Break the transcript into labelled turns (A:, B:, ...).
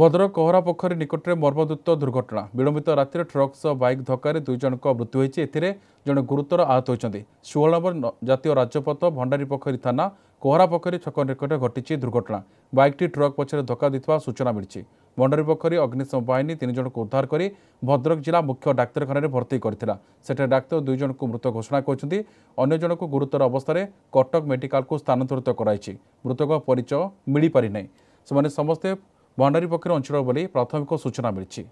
A: ଭଦ୍ରକ କୋହରା ପୋଖରୀ ନିକଟରେ ମର୍ମଦୂତ ଦୁର୍ଘଟଣା ବିଳମ୍ବିତ ରାତିରେ ଟ୍ରକ୍ ସହ ବାଇକ୍ ଧକ୍କାରେ ଦୁଇ ଜଣଙ୍କ ମୃତ୍ୟୁ ହୋଇଛି ଏଥିରେ ଜଣେ ଗୁରୁତର ଆହତ ହୋଇଛନ୍ତି ଷୋହଳ ନମ୍ବର ଜାତୀୟ ରାଜପଥ ଭଣ୍ଡାରୀ ପୋଖରୀ ଥାନା କୋହରା ପୋଖରୀ ଛକ ନିକଟରେ ଘଟିଛି ଦୁର୍ଘଟଣା ବାଇକ୍ଟି ଟ୍ରକ୍ ପଛରେ ଧକ୍କା ଦେଇଥିବା ସୂଚନା ମିଳିଛି ଭଣ୍ଡାରୀ ପୋଖରୀ ଅଗ୍ନିଶମ ବାହିନୀ ତିନି ଜଣଙ୍କୁ ଉଦ୍ଧାର କରି ଭଦ୍ରକ ଜିଲ୍ଲା ମୁଖ୍ୟ ଡାକ୍ତରଖାନାରେ ଭର୍ତ୍ତି କରିଥିଲା ସେଠାରେ ଡାକ୍ତର ଦୁଇ ଜଣଙ୍କୁ ମୃତ ଘୋଷଣା କରିଛନ୍ତି ଅନ୍ୟ ଜଣଙ୍କୁ ଗୁରୁତର ଅବସ୍ଥାରେ କଟକ ମେଡିକାଲକୁ ସ୍ଥାନାନ୍ତରିତ କରାଯାଇଛି ମୃତକ ପରିଚୟ ମିଳିପାରି ନାହିଁ ସେମାନେ ସମସ୍ତେ ବଣ୍ଡାରୀ ପକ୍ଷରୁ ଅଞ୍ଚଳ ବୋଲି ପ୍ରାଥମିକ ସୂଚନା ମିଳିଛି